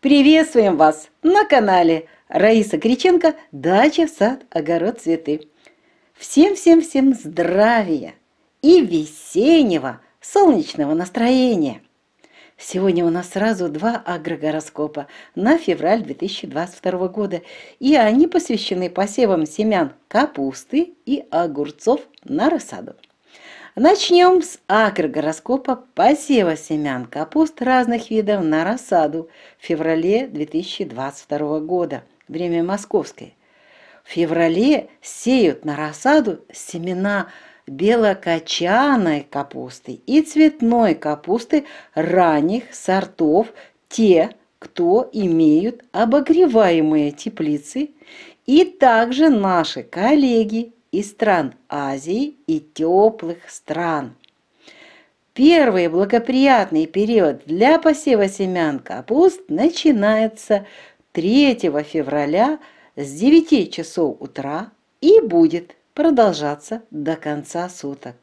Приветствуем вас на канале Раиса Криченко «Дача, сад, огород, цветы». Всем-всем-всем здравия и весеннего солнечного настроения! Сегодня у нас сразу два агрогороскопа на февраль 2022 года, и они посвящены посевам семян капусты и огурцов на рассаду. Начнем с агрогороскопа посева семян капуст разных видов на рассаду в феврале 2022 года, время московское. В феврале сеют на рассаду семена белокочанной капусты и цветной капусты ранних сортов те, кто имеют обогреваемые теплицы, и также наши коллеги и стран Азии и теплых стран. Первый благоприятный период для посева семян капуст начинается 3 февраля с 9 часов утра и будет продолжаться до конца суток.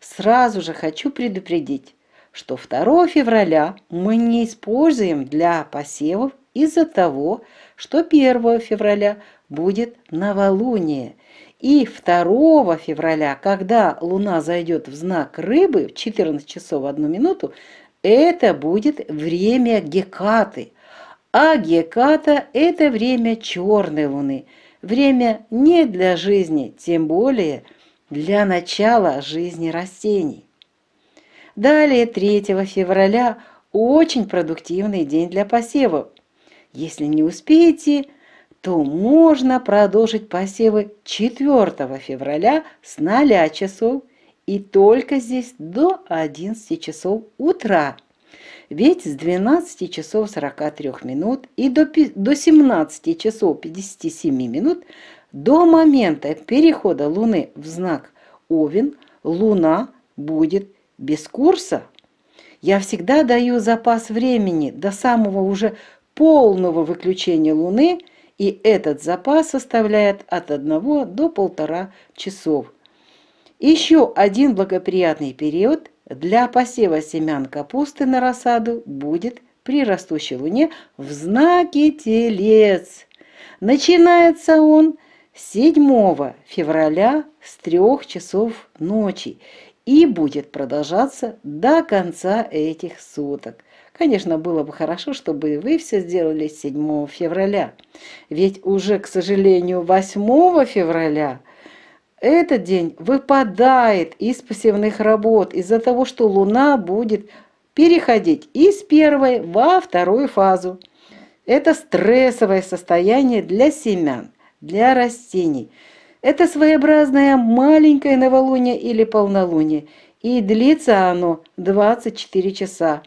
Сразу же хочу предупредить, что 2 февраля мы не используем для посевов из-за того, что 1 февраля будет новолуние – и 2 февраля, когда Луна зайдет в знак рыбы в 14 часов 1 минуту, это будет время Гекаты. А Геката – это время черной Луны. Время не для жизни, тем более для начала жизни растений. Далее 3 февраля – очень продуктивный день для посевов. Если не успеете – то можно продолжить посевы 4 февраля с 0 часов и только здесь до 11 часов утра. Ведь с 12 часов 43 минут и до, до 17 часов 57 минут до момента перехода Луны в знак Овен Луна будет без курса. Я всегда даю запас времени до самого уже полного выключения Луны – и этот запас составляет от 1 до 1,5 часов. Еще один благоприятный период для посева семян капусты на рассаду будет при растущей луне в знаке Телец. Начинается он 7 февраля с 3 часов ночи и будет продолжаться до конца этих суток. Конечно, было бы хорошо, чтобы и вы все сделали 7 февраля. Ведь уже, к сожалению, 8 февраля этот день выпадает из посевных работ из-за того, что Луна будет переходить из первой во вторую фазу. Это стрессовое состояние для семян, для растений. Это своеобразное маленькое новолуние или полнолуние, и длится оно 24 часа.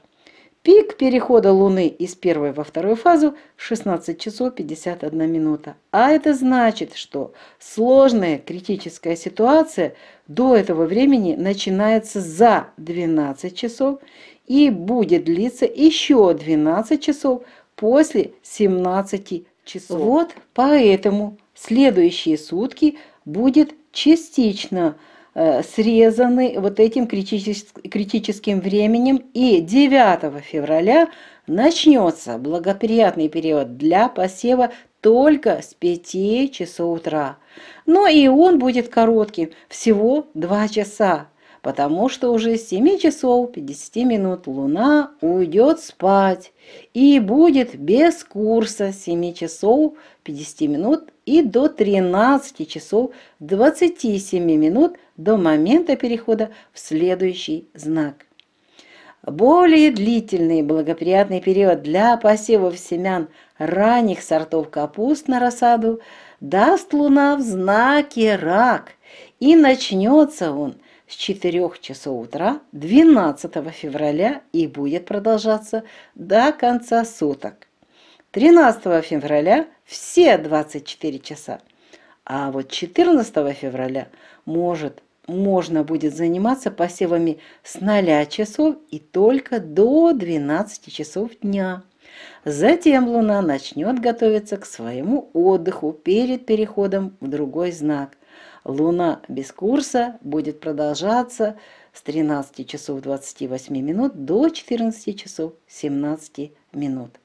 Пик перехода Луны из первой во вторую фазу 16 часов 51 минута. А это значит, что сложная критическая ситуация до этого времени начинается за 12 часов и будет длиться еще 12 часов после 17 часов. Вот поэтому следующие сутки будет частично Э, срезаны вот этим критическим временем. И 9 февраля начнется благоприятный период для посева только с 5 часов утра. Но ну и он будет коротким, всего 2 часа потому что уже с 7 часов 50 минут Луна уйдет спать и будет без курса с 7 часов 50 минут и до 13 часов 27 минут до момента перехода в следующий знак. Более длительный благоприятный период для посевов семян ранних сортов капуст на рассаду даст Луна в знаке рак, и начнется он – с 4 часов утра 12 февраля и будет продолжаться до конца суток. 13 февраля все 24 часа, а вот 14 февраля может можно будет заниматься посевами с 0 часов и только до 12 часов дня. Затем Луна начнет готовиться к своему отдыху перед переходом в другой знак. Луна без курса будет продолжаться с 13 часов 28 минут до 14 часов 17 минут.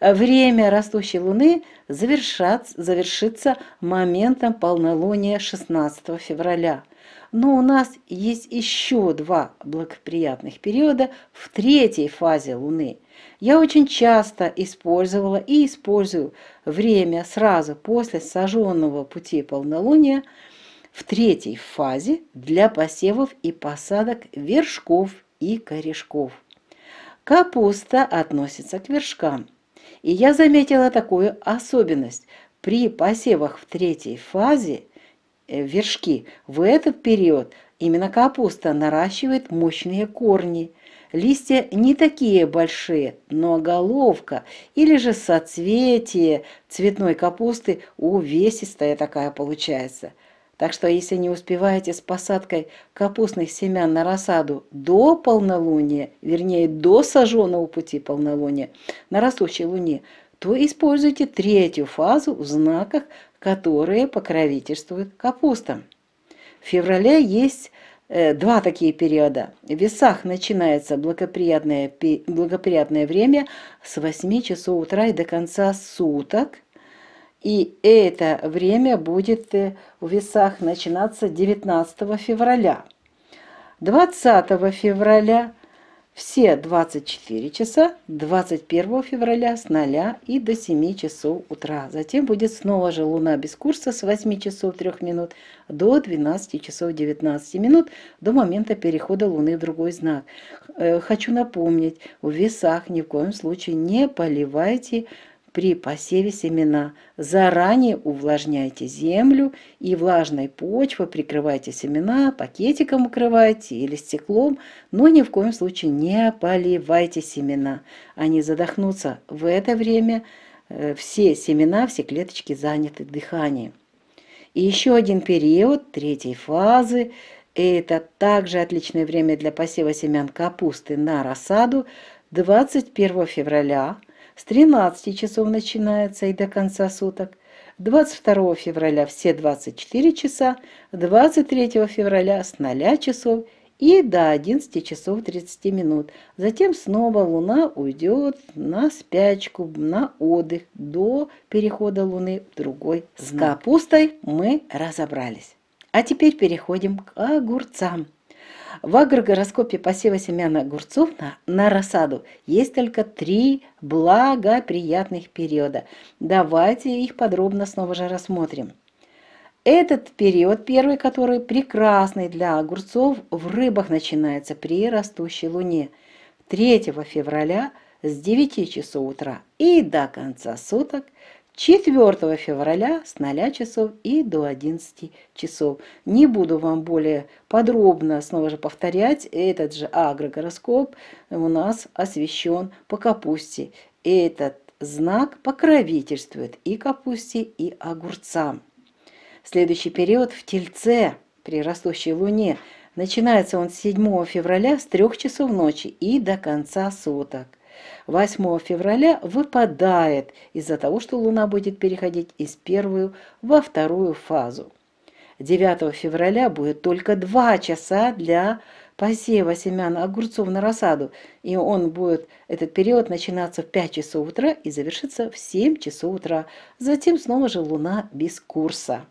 Э, время растущей Луны завершится моментом полнолуния 16 февраля. Но у нас есть еще два благоприятных периода в третьей фазе Луны. Я очень часто использовала и использую время сразу после сожженного пути полнолуния в третьей фазе для посевов и посадок вершков и корешков. Капуста относится к вершкам – и я заметила такую особенность. При посевах в третьей фазе э, вершки в этот период именно капуста наращивает мощные корни. Листья не такие большие, но головка или же соцветие цветной капусты увесистая такая получается – так что если не успеваете с посадкой капустных семян на рассаду до полнолуния, вернее до сожженного пути полнолуния, на растущей луне, то используйте третью фазу в знаках, которые покровительствуют капустам. В феврале есть э, два такие периода. В весах начинается благоприятное, благоприятное время с 8 часов утра и до конца суток – и это время будет э, в весах начинаться 19 февраля. 20 февраля все 24 часа, 21 февраля с 0 и до 7 часов утра. Затем будет снова же луна без курса с 8 часов 3 минут до 12 часов 19 минут до момента перехода луны в другой знак. Э, хочу напомнить, в весах ни в коем случае не поливайте при посеве семена заранее увлажняйте землю и влажной почвой прикрывайте семена, пакетиком укрывайте или стеклом, но ни в коем случае не поливайте семена. Они задохнутся. В это время э, все семена, все клеточки заняты дыханием. И еще один период третьей фазы это также отличное время для посева семян капусты на рассаду 21 февраля с 13 часов начинается и до конца суток, 22 февраля все 24 часа, 23 февраля с 0 часов и до 11 часов 30 минут. Затем снова Луна уйдет на спячку, на отдых до перехода Луны в другой знак. С капустой мы разобрались. А теперь переходим к огурцам. В агрогороскопе посева семян огурцов на, на рассаду есть только три благоприятных периода. Давайте их подробно снова же рассмотрим. Этот период, первый который прекрасный для огурцов, в рыбах начинается при растущей луне. 3 февраля с 9 часов утра и до конца суток 4 февраля с 0 часов и до 11 часов. Не буду вам более подробно снова же повторять, этот же агрогороскоп у нас освещен по капусте. Этот знак покровительствует и капусте, и огурцам. Следующий период в Тельце при растущей луне. Начинается он 7 февраля с 3 часов ночи и до конца суток. 8 февраля выпадает из-за того, что Луна будет переходить из первую во вторую фазу. 9 февраля будет только 2 часа для посева семян огурцов на рассаду, и он будет, этот период начинаться в 5 часов утра и завершиться в 7 часов утра. Затем снова же Луна без курса.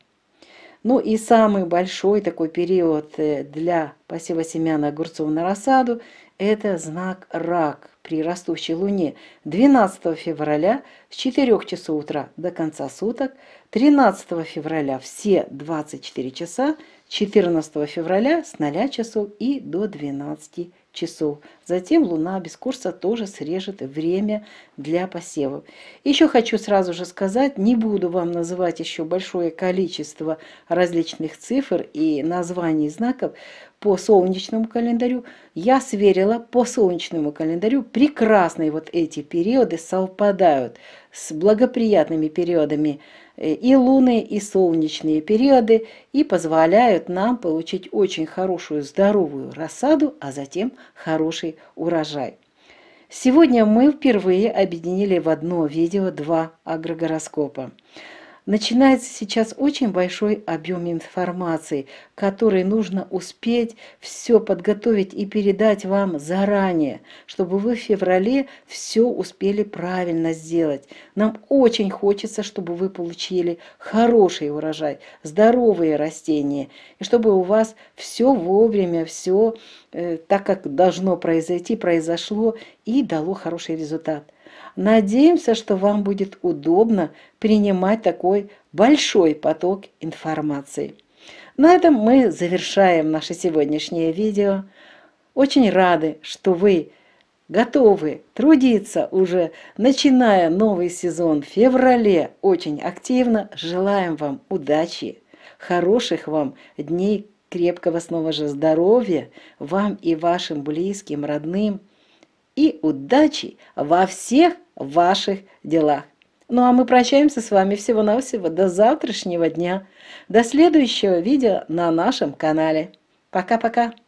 Ну и самый большой такой период э, для посева семян огурцов на рассаду – это знак рак при растущей луне 12 февраля с 4 часов утра до конца суток, 13 февраля все 24 часа, 14 февраля с 0 часов и до 12 часов часов. Затем Луна без курса тоже срежет время для посевов. Еще хочу сразу же сказать, не буду вам называть еще большое количество различных цифр и названий знаков по солнечному календарю. Я сверила по солнечному календарю, прекрасные вот эти периоды совпадают с благоприятными периодами Э, и лунные, и солнечные периоды и позволяют нам получить очень хорошую здоровую рассаду, а затем хороший урожай. Сегодня мы впервые объединили в одно видео два агрогороскопа. Начинается сейчас очень большой объем информации, который нужно успеть все подготовить и передать вам заранее, чтобы вы в феврале все успели правильно сделать. Нам очень хочется, чтобы вы получили хороший урожай, здоровые растения, и чтобы у вас все вовремя, все э, так, как должно произойти, произошло и дало хороший результат. Надеемся, что вам будет удобно принимать такой большой поток информации. На этом мы завершаем наше сегодняшнее видео. Очень рады, что вы готовы трудиться уже, начиная новый сезон в феврале очень активно. Желаем вам удачи, хороших вам дней, крепкого снова же здоровья вам и вашим близким, родным и удачи во всех ваших делах. Ну а мы прощаемся с вами всего-навсего до завтрашнего дня, до следующего видео на нашем канале. Пока-пока!